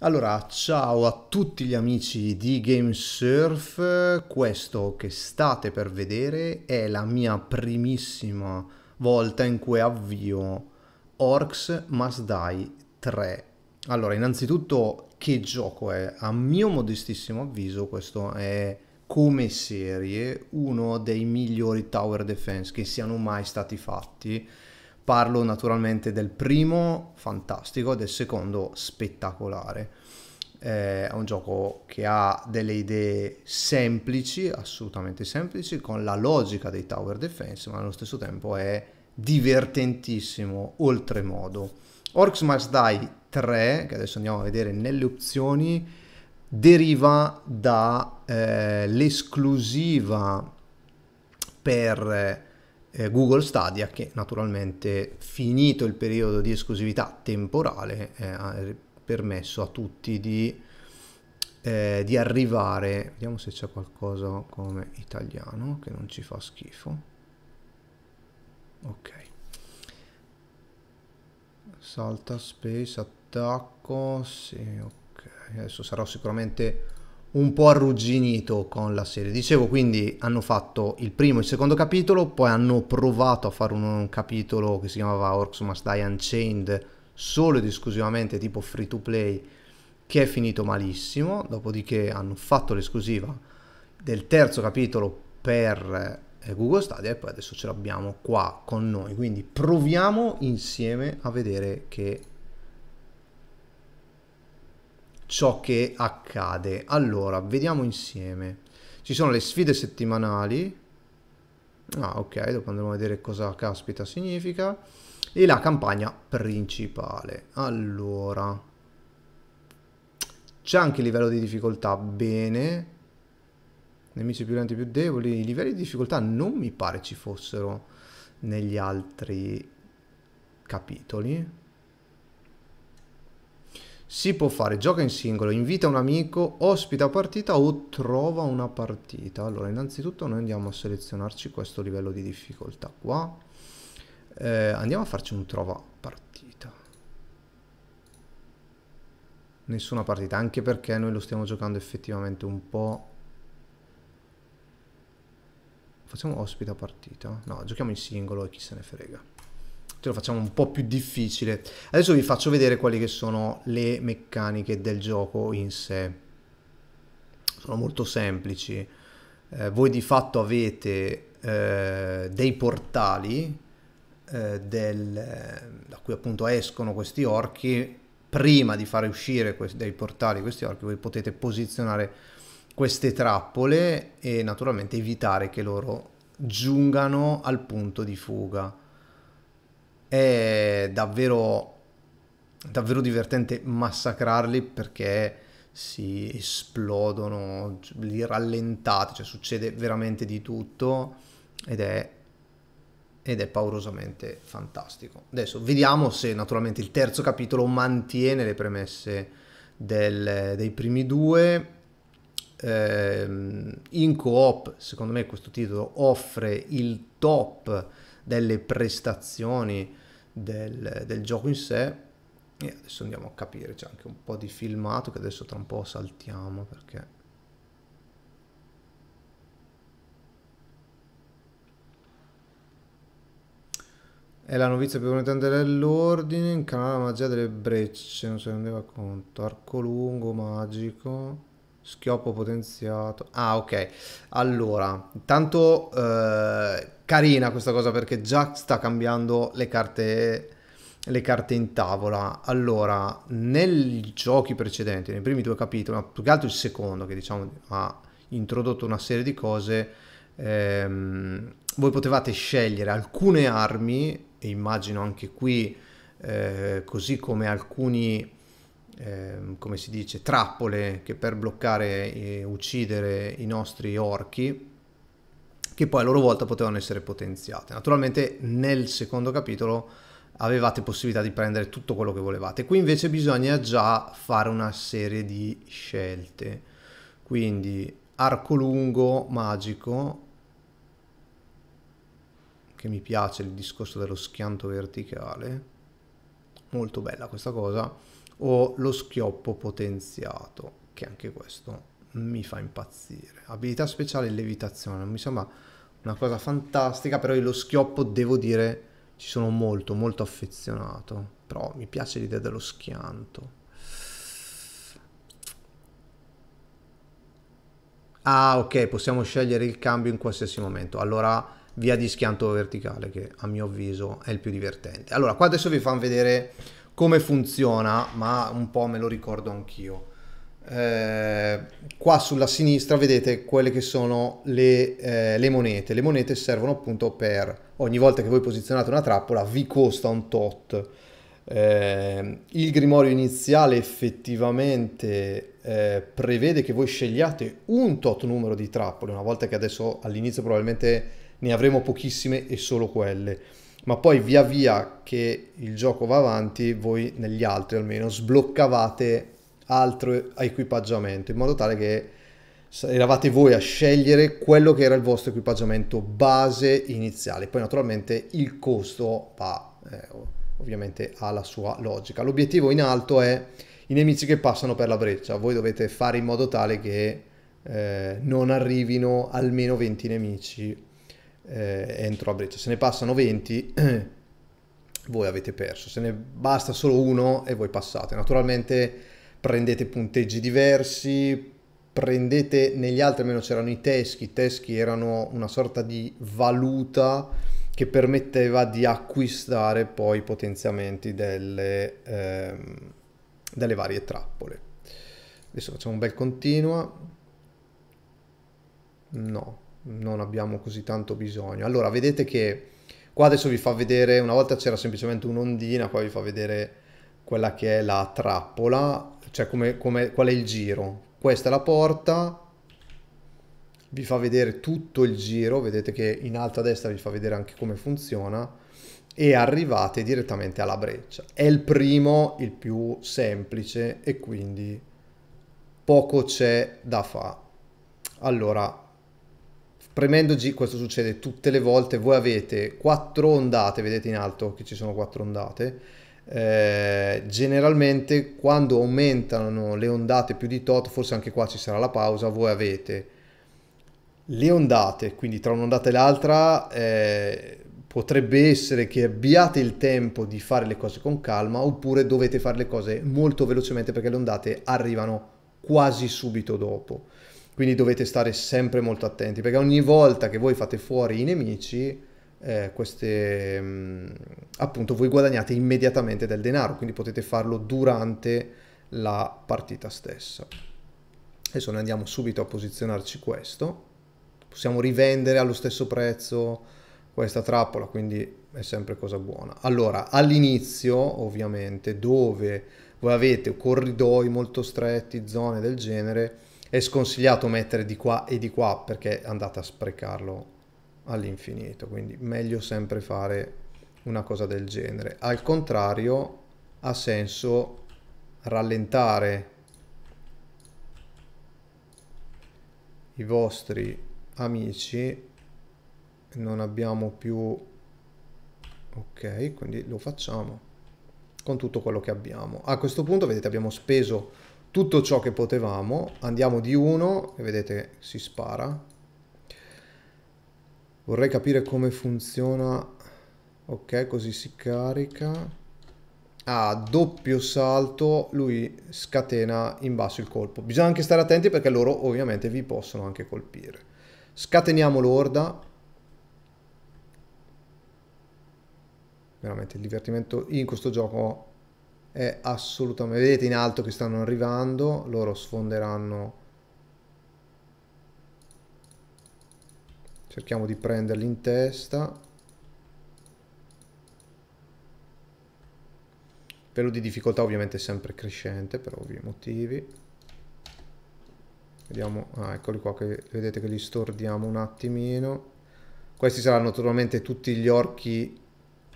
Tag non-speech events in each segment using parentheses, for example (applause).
Allora, ciao a tutti gli amici di Gamesurf, questo che state per vedere è la mia primissima volta in cui avvio Orcs Must Die 3. Allora, innanzitutto che gioco è? A mio modestissimo avviso questo è come serie uno dei migliori tower defense che siano mai stati fatti Parlo naturalmente del primo fantastico, del secondo spettacolare. Eh, è un gioco che ha delle idee semplici, assolutamente semplici, con la logica dei tower defense, ma allo stesso tempo è divertentissimo oltremodo. Orcs Must Die 3, che adesso andiamo a vedere nelle opzioni, deriva dall'esclusiva eh, per eh, eh, Google Stadia che naturalmente finito il periodo di esclusività temporale eh, ha permesso a tutti di, eh, di arrivare, vediamo se c'è qualcosa come italiano che non ci fa schifo, ok, salta space, attacco, sì ok, adesso sarò sicuramente un po' arrugginito con la serie. Dicevo, quindi hanno fatto il primo e il secondo capitolo, poi hanno provato a fare un, un capitolo che si chiamava Orcs Must Die Unchained, solo ed esclusivamente tipo free to play, che è finito malissimo. Dopodiché hanno fatto l'esclusiva del terzo capitolo per eh, Google Stadia e poi adesso ce l'abbiamo qua con noi. Quindi proviamo insieme a vedere che ciò che accade. Allora, vediamo insieme. Ci sono le sfide settimanali. Ah, ok, dopo andremo a vedere cosa caspita significa. E la campagna principale. Allora, c'è anche il livello di difficoltà, bene. Nemici più lenti più deboli. I livelli di difficoltà non mi pare ci fossero negli altri capitoli si può fare gioca in singolo, invita un amico, ospita partita o trova una partita. Allora, innanzitutto noi andiamo a selezionarci questo livello di difficoltà qua. Eh, andiamo a farci un trova partita. Nessuna partita, anche perché noi lo stiamo giocando effettivamente un po'... Facciamo ospita partita? No, giochiamo in singolo e chi se ne frega te lo facciamo un po' più difficile. Adesso vi faccio vedere quali che sono le meccaniche del gioco in sé. Sono molto semplici. Eh, voi di fatto avete eh, dei portali eh, del, eh, da cui appunto escono questi orchi. Prima di fare uscire questi, dai portali questi orchi voi potete posizionare queste trappole e naturalmente evitare che loro giungano al punto di fuga è davvero, davvero divertente massacrarli perché si esplodono, li rallentate, cioè succede veramente di tutto ed è, ed è paurosamente fantastico. Adesso vediamo se naturalmente il terzo capitolo mantiene le premesse del, dei primi due. Eh, in co-op secondo me questo titolo offre il top delle prestazioni del, del gioco in sé e adesso andiamo a capire, c'è anche un po' di filmato che adesso tra un po' saltiamo perché... È la novizia più promettente dell'ordine, incanala la magia delle brecce, non se ne rendeva conto. Arco lungo, magico. Schioppo potenziato. Ah, ok. Allora, tanto eh, carina questa cosa perché già sta cambiando le carte, le carte in tavola. Allora, nei giochi precedenti, nei primi due capitoli, ma più che altro il secondo che diciamo ha introdotto una serie di cose, ehm, voi potevate scegliere alcune armi, e immagino anche qui, eh, così come alcuni Ehm, come si dice, trappole che per bloccare e uccidere i nostri orchi, che poi a loro volta potevano essere potenziate. Naturalmente nel secondo capitolo avevate possibilità di prendere tutto quello che volevate, qui invece bisogna già fare una serie di scelte, quindi arco lungo magico, che mi piace il discorso dello schianto verticale, molto bella questa cosa, o lo schioppo potenziato, che anche questo mi fa impazzire. Abilità speciale levitazione, mi sembra una cosa fantastica, però io lo schioppo devo dire ci sono molto molto affezionato, però mi piace l'idea dello schianto. Ah, ok, possiamo scegliere il cambio in qualsiasi momento. Allora via di schianto verticale che a mio avviso è il più divertente. Allora, qua adesso vi fanno vedere come funziona, ma un po' me lo ricordo anch'io. Eh, qua sulla sinistra vedete quelle che sono le, eh, le, monete. Le monete servono appunto per ogni volta che voi posizionate una trappola vi costa un tot. Eh, il grimorio iniziale effettivamente eh, prevede che voi scegliate un tot numero di trappole, una volta che adesso all'inizio probabilmente ne avremo pochissime e solo quelle ma poi via via che il gioco va avanti, voi negli altri almeno sbloccavate altro equipaggiamento, in modo tale che eravate voi a scegliere quello che era il vostro equipaggiamento base iniziale. Poi naturalmente il costo va, eh, ovviamente ha la sua logica. L'obiettivo in alto è i nemici che passano per la breccia, voi dovete fare in modo tale che eh, non arrivino almeno 20 nemici eh, entro a breccia. Se ne passano 20, (clears throat) voi avete perso. Se ne basta solo uno e voi passate. Naturalmente prendete punteggi diversi, prendete negli altri almeno c'erano i teschi, i teschi erano una sorta di valuta che permetteva di acquistare poi i potenziamenti delle, ehm, delle varie trappole. Adesso facciamo un bel continua. No, non abbiamo così tanto bisogno. Allora, vedete che qua adesso vi fa vedere, una volta c'era semplicemente un'ondina, qua vi fa vedere quella che è la trappola, cioè come, come, qual è il giro. Questa è la porta, vi fa vedere tutto il giro, vedete che in alto a destra vi fa vedere anche come funziona e arrivate direttamente alla breccia. È il primo, il più semplice e quindi poco c'è da fare. Allora, Premendo G, questo succede tutte le volte, voi avete quattro ondate, vedete in alto che ci sono quattro ondate, eh, generalmente quando aumentano le ondate più di tot, forse anche qua ci sarà la pausa, voi avete le ondate, quindi tra un'ondata e l'altra eh, potrebbe essere che abbiate il tempo di fare le cose con calma oppure dovete fare le cose molto velocemente perché le ondate arrivano quasi subito dopo. Quindi dovete stare sempre molto attenti perché ogni volta che voi fate fuori i nemici, eh, queste, mh, mm, appunto, voi guadagnate immediatamente del denaro, quindi potete farlo durante la partita stessa. Adesso noi andiamo subito a posizionarci questo. Possiamo rivendere allo stesso prezzo questa trappola, quindi è sempre cosa buona. Allora, all'inizio, ovviamente, dove voi avete corridoi molto stretti, zone del genere, è sconsigliato mettere di qua e di qua perché andate a sprecarlo all'infinito, quindi meglio sempre fare una cosa del genere. Al contrario ha senso rallentare i vostri amici, non abbiamo più... ok, quindi lo facciamo con tutto quello che abbiamo. A questo punto vedete abbiamo speso tutto ciò che potevamo, andiamo di uno e vedete si spara. Vorrei capire come funziona, ok così si carica. Ah, doppio salto, lui scatena in basso il colpo. Bisogna anche stare attenti perché loro ovviamente vi possono anche colpire. Scateniamo l'orda. Veramente il divertimento in questo gioco è assolutamente... Vedete in alto che stanno arrivando, loro sfonderanno... Cerchiamo di prenderli in testa. livello di difficoltà ovviamente è sempre crescente per ovvi motivi. Vediamo, ah, eccoli qua, che vedete che li stordiamo un attimino. Questi saranno naturalmente tutti gli orchi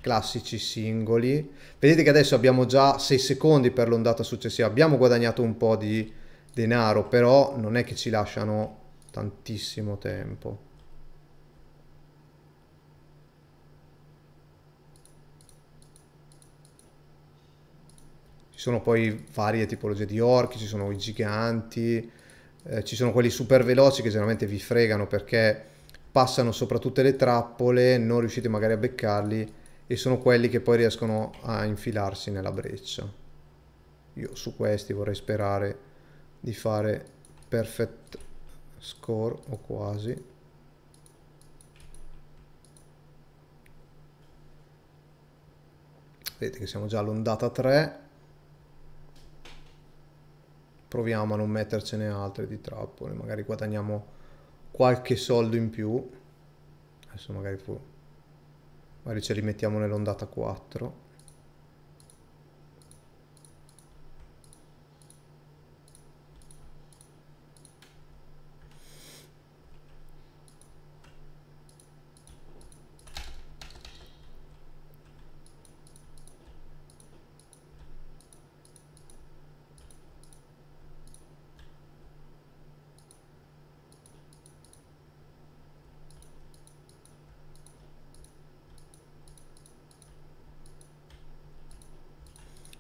classici singoli. Vedete che adesso abbiamo già 6 secondi per l'ondata successiva, abbiamo guadagnato un po' di denaro, però non è che ci lasciano tantissimo tempo. Ci sono poi varie tipologie di orchi, ci sono i giganti, eh, ci sono quelli super veloci che generalmente vi fregano perché passano sopra tutte le trappole, non riuscite magari a beccarli e sono quelli che poi riescono a infilarsi nella breccia. Io su questi vorrei sperare di fare perfect score o quasi. Vedete che siamo già all'ondata 3. Proviamo a non mettercene altre di trappole, magari guadagniamo qualche soldo in più. Adesso magari fu magari ce li mettiamo nell'ondata 4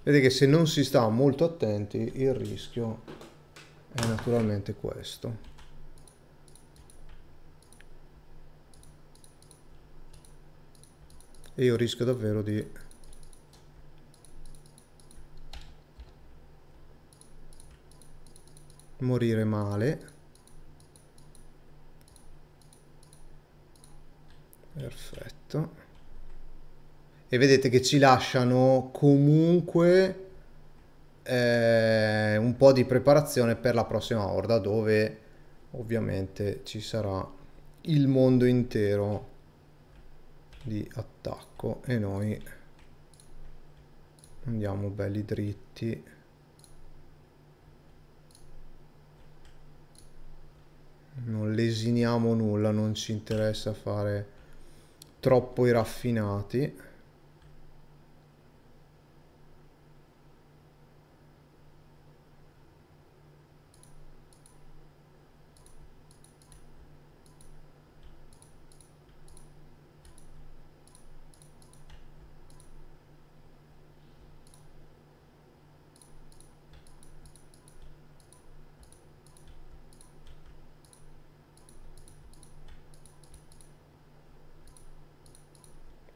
vedete che se non si sta molto attenti il rischio è naturalmente questo. E io rischio davvero di morire male. Perfetto e vedete che ci lasciano comunque eh, un po' di preparazione per la prossima orda dove ovviamente ci sarà il mondo intero di attacco e noi andiamo belli dritti non lesiniamo nulla non ci interessa fare troppo i raffinati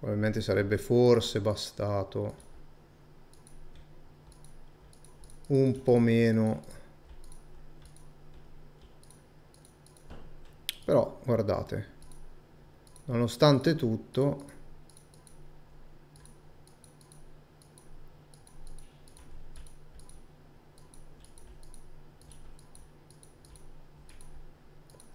Probabilmente sarebbe forse bastato un po' meno. Però guardate, nonostante tutto...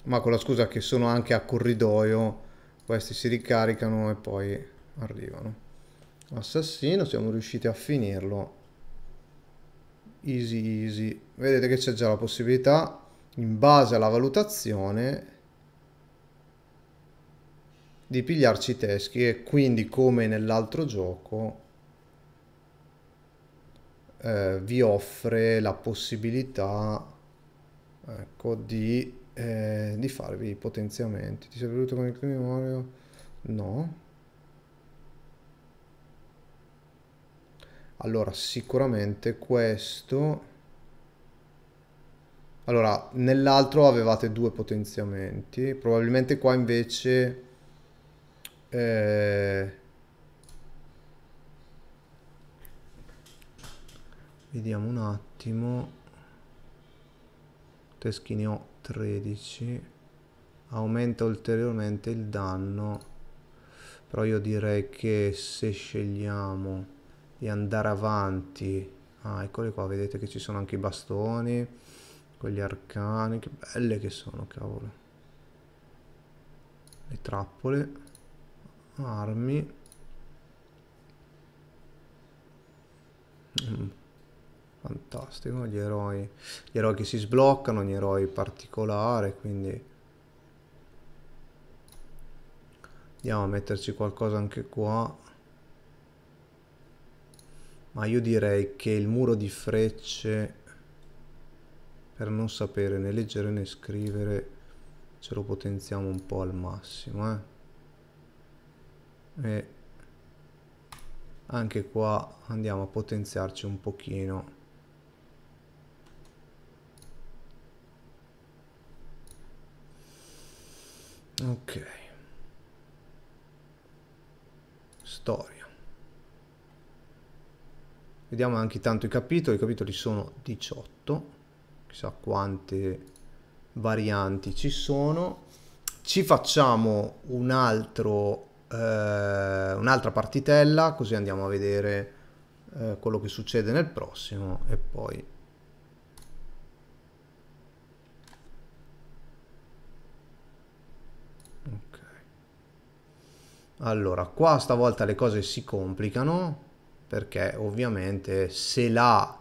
ma con la scusa che sono anche a corridoio questi si ricaricano e poi arrivano assassino siamo riusciti a finirlo easy easy vedete che c'è già la possibilità in base alla valutazione di pigliarci i teschi e quindi come nell'altro gioco eh, vi offre la possibilità ecco, di, eh, di farvi i potenziamenti ti sei venuto con il memoria? no Allora, sicuramente questo... Allora, nell'altro avevate due potenziamenti, probabilmente qua invece... Eh... Vediamo un attimo. teschi ne ho 13. Aumenta ulteriormente il danno. Però io direi che se scegliamo di andare avanti. Ah, eccoli qua, vedete che ci sono anche i bastoni, quegli arcani, che belle che sono, cavolo. Le trappole, armi. Mm, fantastico, gli eroi, gli eroi che si sbloccano, gli eroi particolari, quindi... Andiamo a metterci qualcosa anche qua ma io direi che il muro di frecce per non sapere né leggere né scrivere ce lo potenziamo un po' al massimo eh? e anche qua andiamo a potenziarci un pochino ok storia Vediamo anche tanto i capitoli, i capitoli sono 18, chissà quante varianti ci sono. Ci facciamo un altro, eh, un'altra partitella, così andiamo a vedere eh, quello che succede nel prossimo e poi Allora, qua stavolta le cose si complicano perché ovviamente se là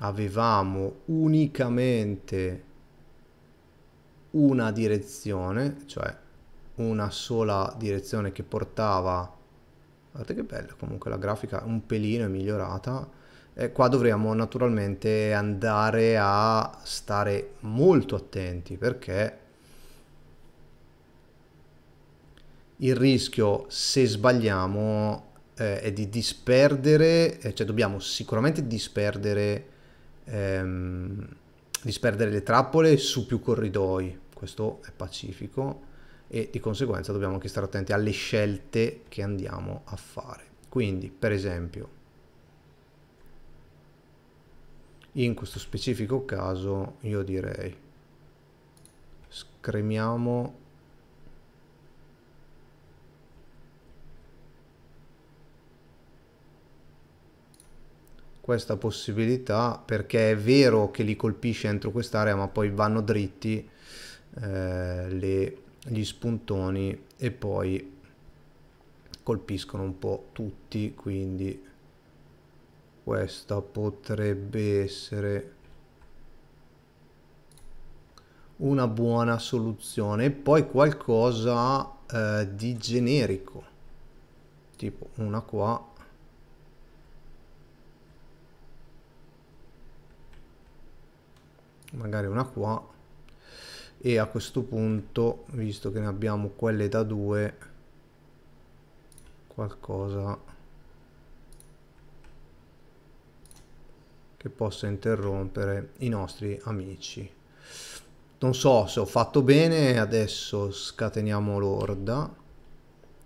avevamo unicamente una direzione, cioè una sola direzione che portava guardate che bella comunque la grafica un pelino è migliorata e eh, qua dovremmo naturalmente andare a stare molto attenti perché il rischio se sbagliamo eh, è di disperdere, eh, cioè dobbiamo sicuramente disperdere, ehm, disperdere le trappole su più corridoi, questo è pacifico, e di conseguenza dobbiamo anche stare attenti alle scelte che andiamo a fare. Quindi, per esempio, in questo specifico caso io direi scremiamo questa possibilità perché è vero che li colpisce entro quest'area ma poi vanno dritti eh, le, gli spuntoni e poi colpiscono un po' tutti quindi questa potrebbe essere una buona soluzione e poi qualcosa eh, di generico tipo una qua magari una qua e a questo punto visto che ne abbiamo quelle da due qualcosa che possa interrompere i nostri amici non so se ho fatto bene adesso scateniamo l'orda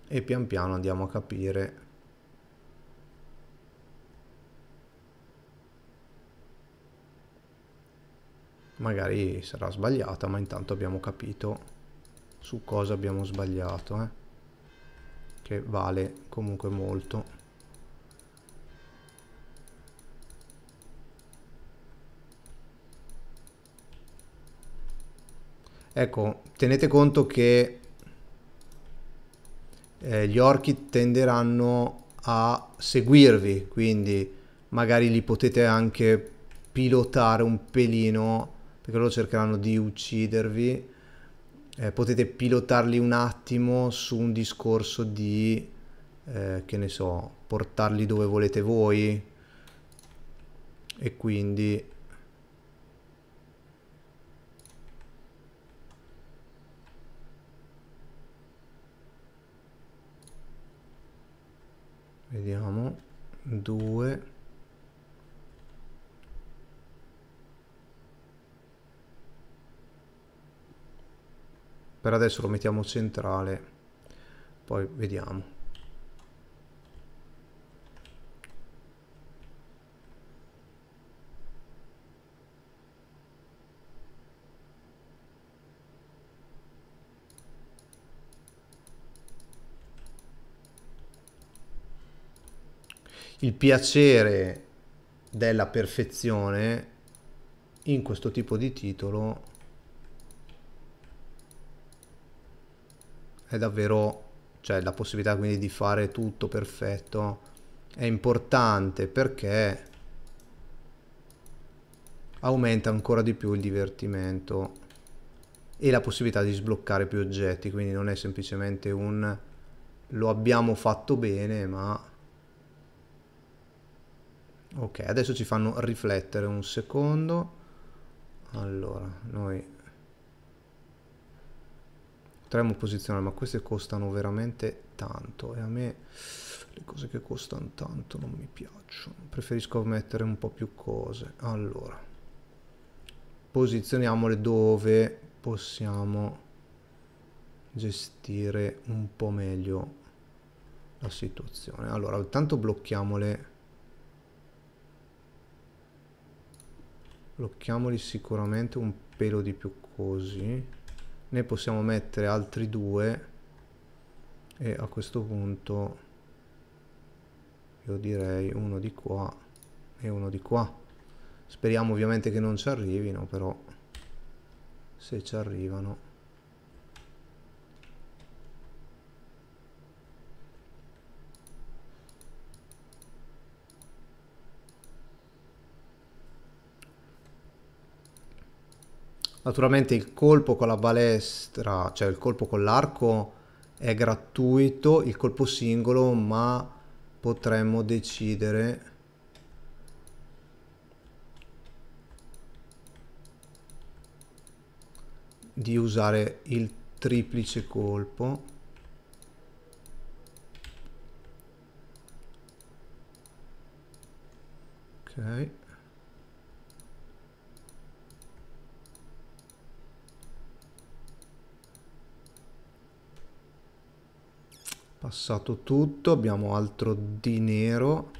e pian piano andiamo a capire magari sarà sbagliata ma intanto abbiamo capito su cosa abbiamo sbagliato eh? che vale comunque molto ecco tenete conto che eh, gli orchi tenderanno a seguirvi quindi magari li potete anche pilotare un pelino perché loro cercheranno di uccidervi, eh, potete pilotarli un attimo su un discorso di, eh, che ne so, portarli dove volete voi e quindi... Vediamo, due... per adesso lo mettiamo centrale poi vediamo il piacere della perfezione in questo tipo di titolo è davvero, cioè la possibilità quindi di fare tutto perfetto è importante perché aumenta ancora di più il divertimento e la possibilità di sbloccare più oggetti, quindi non è semplicemente un lo abbiamo fatto bene ma ok adesso ci fanno riflettere un secondo allora noi potremmo posizionare, ma queste costano veramente tanto e a me le cose che costano tanto non mi piacciono, preferisco mettere un po' più cose. Allora, posizioniamole dove possiamo gestire un po' meglio la situazione. Allora, intanto blocchiamole blocchiamoli sicuramente un pelo di più così ne possiamo mettere altri due e a questo punto io direi uno di qua e uno di qua speriamo ovviamente che non ci arrivino però se ci arrivano Naturalmente il colpo con la balestra, cioè il colpo con l'arco è gratuito, il colpo singolo, ma potremmo decidere di usare il triplice colpo ok passato tutto, abbiamo altro di nero.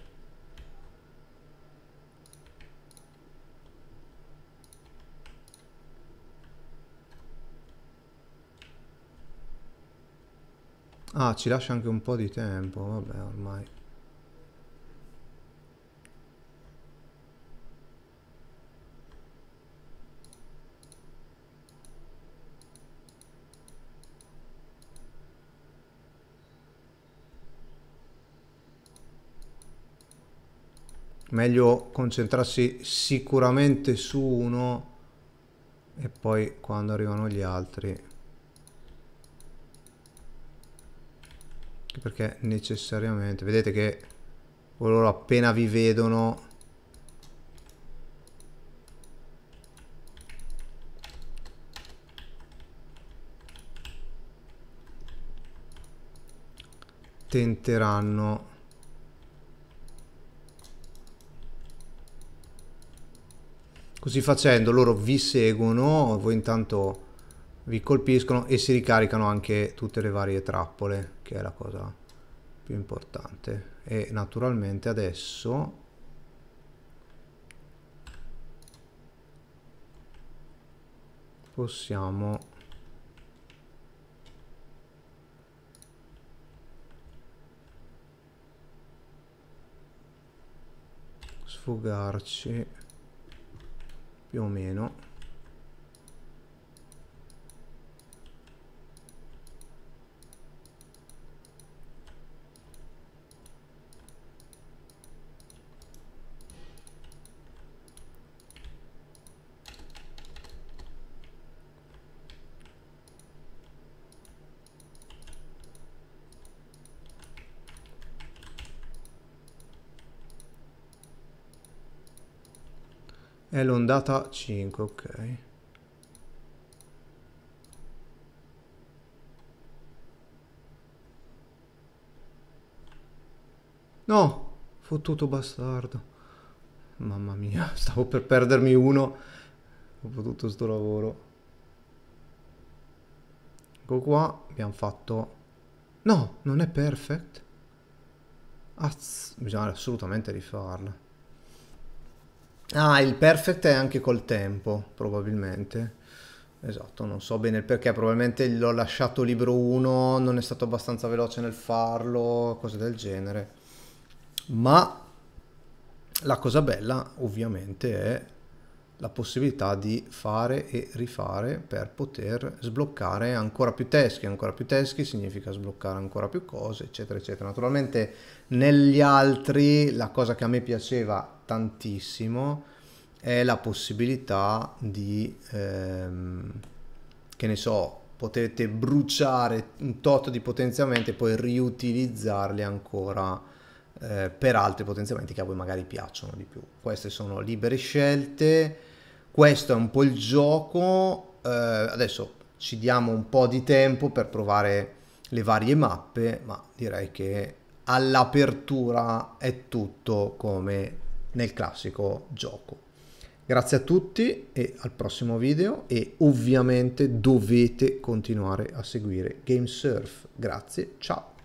Ah, ci lascia anche un po' di tempo, vabbè ormai. meglio concentrarsi sicuramente su uno e poi quando arrivano gli altri perché necessariamente vedete che loro appena vi vedono tenteranno Così facendo loro vi seguono, voi intanto vi colpiscono e si ricaricano anche tutte le varie trappole, che è la cosa più importante. E naturalmente adesso... possiamo sfogarci più o meno È l'ondata 5, ok. No! Fottuto bastardo. Mamma mia, (laughs) stavo per perdermi uno. dopo tutto sto lavoro. Ecco qua, abbiamo fatto... No, non è perfect. Azz, bisogna assolutamente rifarlo Ah, il perfect è anche col tempo, probabilmente. Esatto, non so bene il perché, probabilmente l'ho lasciato libro 1, non è stato abbastanza veloce nel farlo, cose del genere. Ma la cosa bella ovviamente è la possibilità di fare e rifare per poter sbloccare ancora più teschi, ancora più teschi significa sbloccare ancora più cose, eccetera, eccetera. Naturalmente negli altri la cosa che a me piaceva tantissimo è la possibilità di, ehm, che ne so, potete bruciare un tot di potenziamenti e poi riutilizzarli ancora eh, per altri potenziamenti che a voi magari piacciono di più. Queste sono libere scelte, questo è un po' il gioco, eh, adesso ci diamo un po' di tempo per provare le varie mappe, ma direi che all'apertura è tutto come nel classico gioco. Grazie a tutti e al prossimo video e ovviamente dovete continuare a seguire Gamesurf. Grazie, ciao!